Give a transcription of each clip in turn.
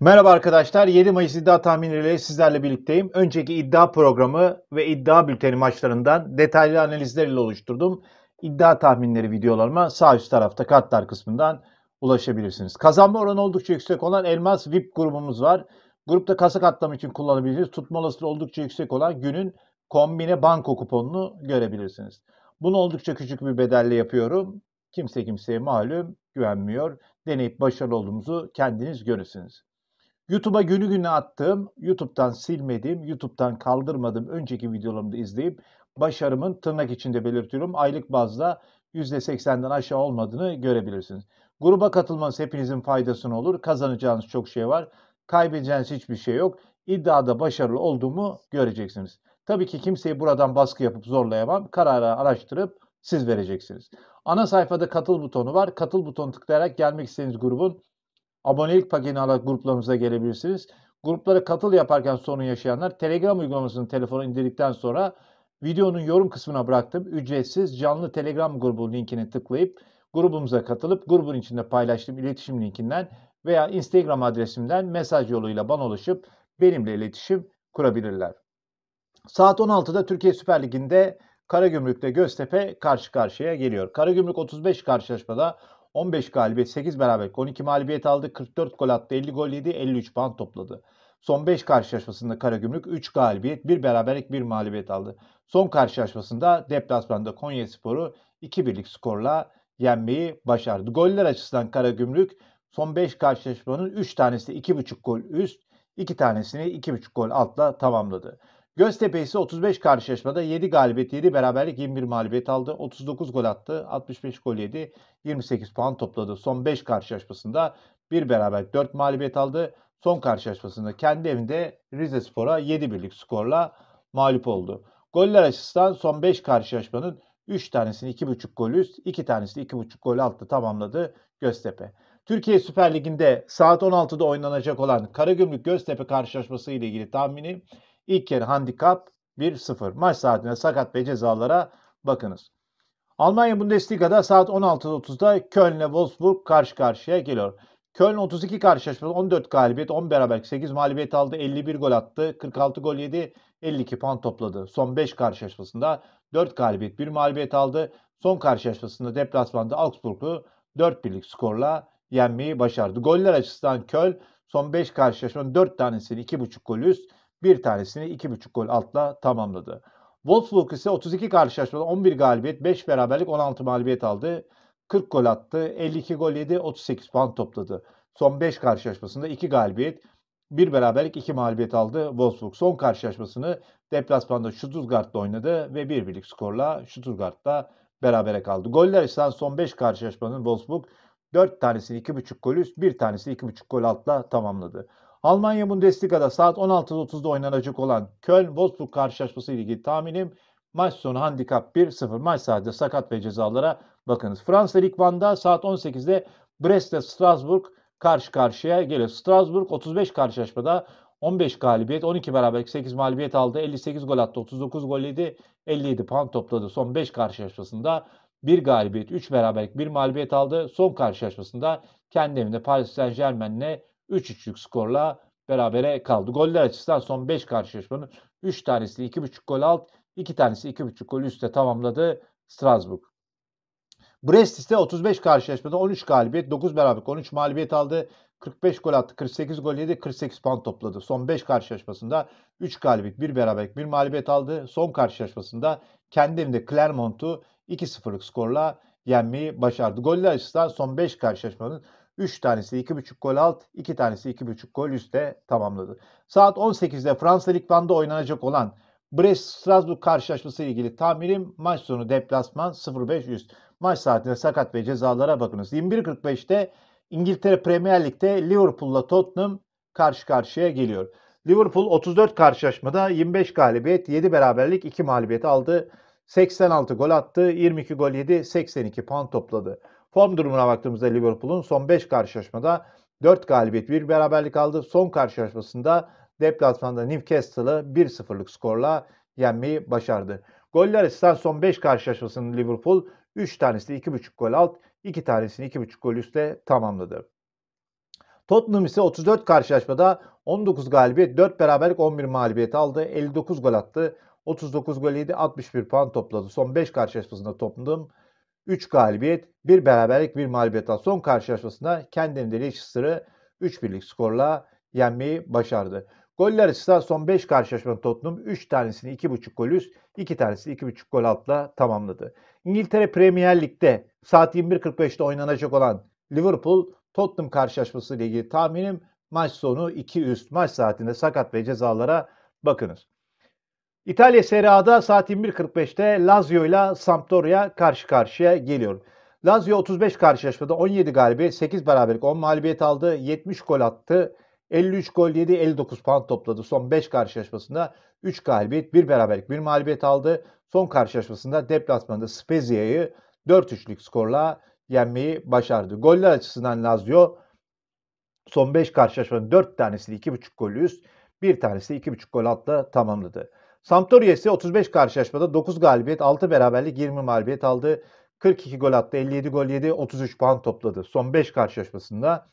Merhaba arkadaşlar. 7 Mayıs iddia tahminleriyle sizlerle birlikteyim. Önceki iddia programı ve iddia bülteni maçlarından detaylı analizlerle oluşturdum. İddia tahminleri videolarıma sağ üst tarafta kartlar kısmından ulaşabilirsiniz. Kazanma oranı oldukça yüksek olan Elmas VIP grubumuz var. Grupta kasa katlama için kullanabileceğiniz tutma olasılığı oldukça yüksek olan günün kombine banko kuponunu görebilirsiniz. Bunu oldukça küçük bir bedelle yapıyorum. Kimse kimseye malum güvenmiyor. Deneyip başarılı olduğumuzu kendiniz görürsünüz. YouTube'a günü günü attığım, YouTube'dan silmediğim, YouTube'dan kaldırmadığım önceki videolarımı da izleyip başarımın tırnak içinde belirtiyorum. Aylık bazda %80'den aşağı olmadığını görebilirsiniz. Gruba katılmanız hepinizin faydasını olur. Kazanacağınız çok şey var. Kaybedeceğiniz hiçbir şey yok. İddiada başarılı olduğumu göreceksiniz. Tabii ki kimseyi buradan baskı yapıp zorlayamam. Kararı araştırıp siz vereceksiniz. Ana sayfada katıl butonu var. Katıl butonu tıklayarak gelmek istediğiniz grubun Abonelik paketini alarak gruplarımıza gelebilirsiniz. Gruplara katıl yaparken sorun yaşayanlar Telegram uygulamasını telefonu indirdikten sonra videonun yorum kısmına bıraktım. Ücretsiz canlı Telegram grubu linkine tıklayıp grubumuza katılıp grubun içinde paylaştığım iletişim linkinden veya Instagram adresimden mesaj yoluyla bana ulaşıp benimle iletişim kurabilirler. Saat 16'da Türkiye Süper Ligi'nde Karagümrük'te Göztepe karşı karşıya geliyor. Karagümrük 35 karşılaşmada 15 galibiyet, 8 beraberlik, 12 mağlubiyet aldı, 44 gol attı, 50 gol yedi, 53 puan topladı. Son 5 karşılaşmasında Karagümrük 3 galibiyet, 1 beraberlik, 1 mağlubiyet aldı. Son karşılaşmasında deplasmanda Konyaspor'u 2 birlik skorla yenmeyi başardı. Goller açısından Karagümrük son 5 karşılaşmanın 3 tanesi 2,5 gol üst, 2 tanesini 2,5 gol altla tamamladı. Göztepe ise 35 karşılaşmada 7 galibiyet, 7 beraberlik, 21 mağlubiyet aldı. 39 gol attı, 65 gol yedi, 28 puan topladı. Son 5 karşılaşmasında 1 beraberlik, 4 mağlubiyet aldı. Son karşılaşmasında kendi evinde Rize Spor'a 7 birlik skorla mağlup oldu. Goller açısından son 5 karşılaşmanın 3 tanesini 2,5 gol üst, 2 tanesini 2,5 gol altta tamamladı Göztepe. Türkiye Süper Ligi'nde saat 16'da oynanacak olan Karagümrük Göztepe karşılaşması ile ilgili tahmini İlk yarı handikap 1-0. Maç saatine sakat ve cezalara bakınız. Almanya Bundesliga'da saat 16.30'da Köln ile Wolfsburg karşı karşıya geliyor. Köln 32 karşılaşmada 14 galibiyet, 10 beraberlik, 8 mağlubiyet aldı, 51 gol attı, 46 gol yedi, 52 puan topladı. Son 5 karşılaşmasında 4 galibiyet, 1 mağlubiyet aldı. Son karşılaşmasında deplasmanda Augsburg'u 4 birlik skorla yenmeyi başardı. Goller açısından Köln son 5 karşılaşmanın 4 tanesini 2.5 gol üst, bir tanesini 2.5 gol altla tamamladı. Wolfsburg ise 32 karşılaşmada 11 galibiyet, 5 beraberlik, 16 mağlubiyet aldı. 40 gol attı, 52 gol yedi, 38 puan topladı. Son 5 karşılaşmasında 2 galibiyet, 1 beraberlik, 2 mağlubiyet aldı Wolfsburg. Son karşılaşmasını deplasmanda Stuttgart'ta oynadı ve 1 birlik skorla Stuttgart'ta berabere kaldı. Goller ise son 5 karşılaşmanın Wolfsburg 4 tanesini 2.5 gol üst, 1 tanesini 2.5 gol altla tamamladı. Almanya Bundesliga'da saat 16.30'da oynanacak olan Köln-Wolfsburg karşılaşması ile ilgili tahminim maç sonu handikap 1-0 maç saati sakat ve cezalara bakınız. Fransa Lig saat 18'de Brest'te Strasbourg karşı karşıya geliyor. Strasbourg 35 karşılaşmada 15 galibiyet, 12 beraberlik, 8 mağlubiyet aldı. 58 gol attı, 39 gol yedi, 57 puan topladı. Son 5 karşılaşmasında 1 galibiyet, 3 beraberlik, 1 mağlubiyet aldı. Son karşılaşmasında kendi evinde Paris Saint Germain'le 3-3'lük skorla berabere kaldı. Goller açısından son 5 karşılaşmanın 3 tanesi 2.5 gol alt, 2 tanesi 2.5 gol üstte tamamladı Strasbourg. Brest ise 35 karşılaşmada 13 galibiyet, 9 beraberlik, 13 mağlubiyet aldı. 45 gol attı, 48 gol yedi, 48 puan topladı. Son 5 karşılaşmasında 3 galibiyet, 1 beraberlik, 1 mağlubiyet aldı. Son karşılaşmasında kendi evinde Clermont'u 2-0'lık skorla yenmeyi başardı. Goller açısından son 5 karşılaşmanın 3 tanesi 2,5 gol alt, 2 tanesi 2,5 gol üstte tamamladı. Saat 18'de Fransa Lig oynanacak olan Brest-Strasbourg karşılaşması ile ilgili tahminim maç sonu deplasman 0.500. Maç saatinde sakat ve cezalara bakınız. 21.45'te İngiltere Premier Lig'de Liverpool'la Tottenham karşı karşıya geliyor. Liverpool 34 karşılaşmada 25 galibiyet, 7 beraberlik, 2 mağlubiyet aldı. 86 gol attı, 22 gol yedi, 82 puan topladı. Form durumuna baktığımızda Liverpool'un son 5 karşılaşmada 4 galibiyet 1 beraberlik aldı. Son karşılaşmasında deplasmanda Newcastle'ı 1-0'lık skorla yenmeyi başardı. Goller açısından son 5 karşılaşmasının Liverpool 3 tanesini 2.5 gol alt, 2 tanesini 2.5 gol üstte tamamladı. Tottenham ise 34 karşılaşmada 19 galibiyet, 4 beraberlik 11 mağlubiyet aldı. 59 gol attı. 39 gol yedi, 61 puan topladı. Son 5 karşılaşmasında Tottenham 3 galibiyet, 1 beraberlik, 1 mağlubiyet son karşılaşmasında kendini Leicester'ı 3 birlik skorla yenmeyi başardı. Goller açısından son 5 karşılaşmanın Tottenham 3 tanesini 2.5 gol üst, 2 tanesini 2.5 gol altla tamamladı. İngiltere Premier Lig'de saat 21.45'te oynanacak olan Liverpool Tottenham karşılaşması ile ilgili tahminim maç sonu 2 üst maç saatinde sakat ve cezalara bakınız. İtalya Serie A'da saat 21.45'te Lazio ile Sampdoria karşı karşıya geliyor. Lazio 35 karşılaşmada 17 galibiyet, 8 beraberlik, 10 mağlubiyet aldı, 70 gol attı. 53 gol yedi, 59 puan topladı. Son 5 karşılaşmasında 3 galibiyet, 1 beraberlik, 1 mağlubiyet aldı. Son karşılaşmasında deplasmanda Spezia'yı 4-3'lük skorla yenmeyi başardı. Goller açısından Lazio son 5 karşılaşmanın 4 tanesini 2,5 golü, üst, 1 tanesi 2,5 gol altla tamamladı. Sampdoria ise 35 karşılaşmada 9 galibiyet, 6 beraberlik, 20 mağlubiyet aldı. 42 gol attı, 57 gol yedi, 33 puan topladı. Son 5 karşılaşmasında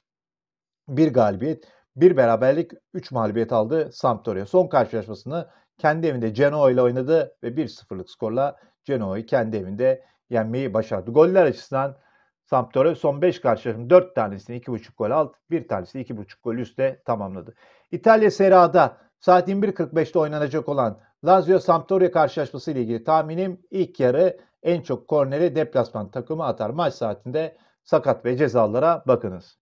1 galibiyet, 1 beraberlik, 3 mağlubiyet aldı Sampdoria. Son karşılaşmasını kendi evinde Genoa ile oynadı ve 1-0'lık skorla Genoa'yı kendi evinde yenmeyi başardı. Goller açısından Sampdoria son 5 karşılaşmanın 4 tanesini 2.5 gol alt, 1 tanesini 2.5 gol üstte tamamladı. İtalya Serie A'da saat 21.45'te oynanacak olan Lazio Sampdoria karşılaşması ile ilgili tahminim ilk yarı en çok korneri deplasman takımı atar. Maç saatinde sakat ve cezalara bakınız.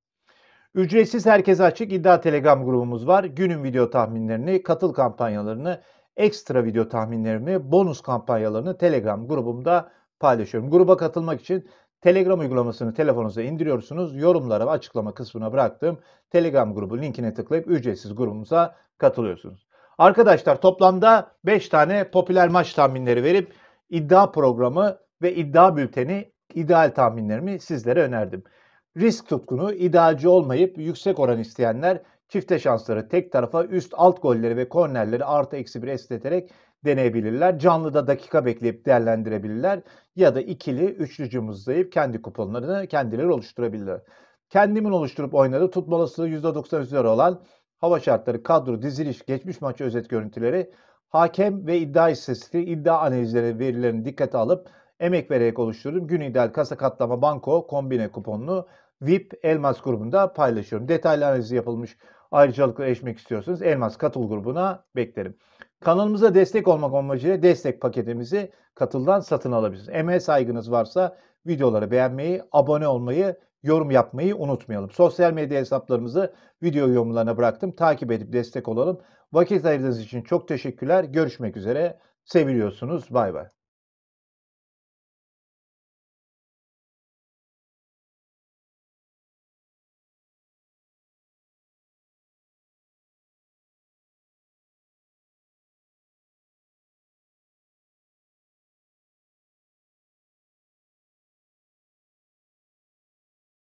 Ücretsiz herkese açık iddia telegram grubumuz var. Günün video tahminlerini, katıl kampanyalarını, ekstra video tahminlerimi, bonus kampanyalarını telegram grubumda paylaşıyorum. Gruba katılmak için Telegram uygulamasını telefonunuza indiriyorsunuz. Yorumlara ve açıklama kısmına bıraktığım Telegram grubu linkine tıklayıp ücretsiz grubumuza katılıyorsunuz. Arkadaşlar toplamda 5 tane popüler maç tahminleri verip iddia programı ve iddia bülteni ideal tahminlerimi sizlere önerdim. Risk tutkunu idealci olmayıp yüksek oran isteyenler çifte şansları tek tarafa üst alt golleri ve kornerleri artı eksi bir esneterek deneyebilirler. Canlıda dakika bekleyip değerlendirebilirler ya da ikili üçlü cımbızlayıp kendi kuponlarını kendileri oluşturabilirler. Kendimin oluşturup oynadığı tutma olasılığı %90 üzeri olan hava şartları, kadro, diziliş, geçmiş maçı özet görüntüleri, hakem ve iddia istatistikleri, iddia analizleri verilerini dikkate alıp emek vererek oluşturdum. Gün ideal kasa katlama banko kombine kuponunu VIP Elmas grubunda paylaşıyorum. Detaylı analizi yapılmış ayrıcalıklara erişmek istiyorsanız Elmas Katıl grubuna beklerim. Kanalımıza destek olmak amacıyla destek paketimizi Katıl'dan satın alabilirsiniz. Emeğe saygınız varsa videoları beğenmeyi, abone olmayı yorum yapmayı unutmayalım. Sosyal medya hesaplarımızı video yorumlarına bıraktım. Takip edip destek olalım. Vakit ayırdığınız için çok teşekkürler. Görüşmek üzere. Seviliyorsunuz. Bay bay.